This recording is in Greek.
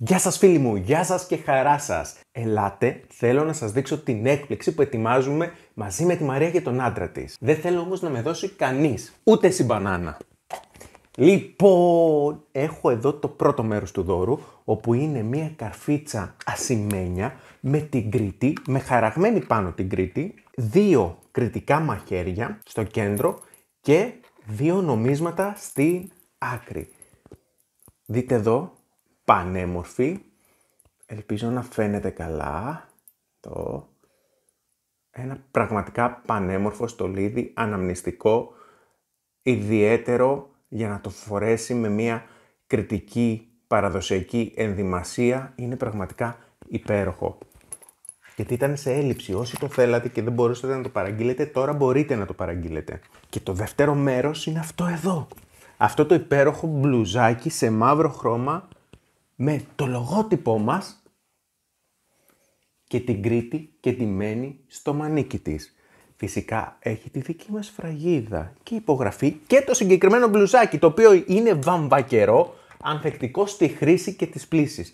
Γεια σας φίλοι μου, γεια σας και χαρά σας. Ελάτε, θέλω να σας δείξω την έκπληξη που ετοιμάζουμε μαζί με τη Μαρία και τον άντρα της. Δεν θέλω όμως να με δώσει κανείς, ούτε στην μπανάνα. Λοιπόν, έχω εδώ το πρώτο μέρος του δώρου, όπου είναι μια καρφίτσα ασημένια με την Κρήτη, με χαραγμένη πάνω την Κρήτη, δύο κριτικά μαχαίρια στο κέντρο και δύο νομίσματα στην άκρη. Δείτε εδώ πανέμορφη. Ελπίζω να φαίνεται καλά. Το... Ένα πραγματικά πανέμορφο στολίδι, αναμνηστικό, ιδιαίτερο για να το φορέσει με μια κριτική παραδοσιακή ενδυμασία. Είναι πραγματικά υπέροχο. Γιατί ήταν σε έλλειψη. Όσοι το θέλατε και δεν μπορούσατε να το παραγγείλετε, τώρα μπορείτε να το παραγγείλετε. Και το δεύτερο μέρος είναι αυτό εδώ. Αυτό το υπέροχο μπλουζάκι σε μαύρο χρώμα με το λογότυπό μας και την Κρήτη και τη μένει στο μανίκι της. Φυσικά έχει τη δική μας φραγίδα και υπογραφή και το συγκεκριμένο μπλουζάκι το οποίο είναι βαμβακερό, ανθεκτικό στη χρήση και τις πλήσεις.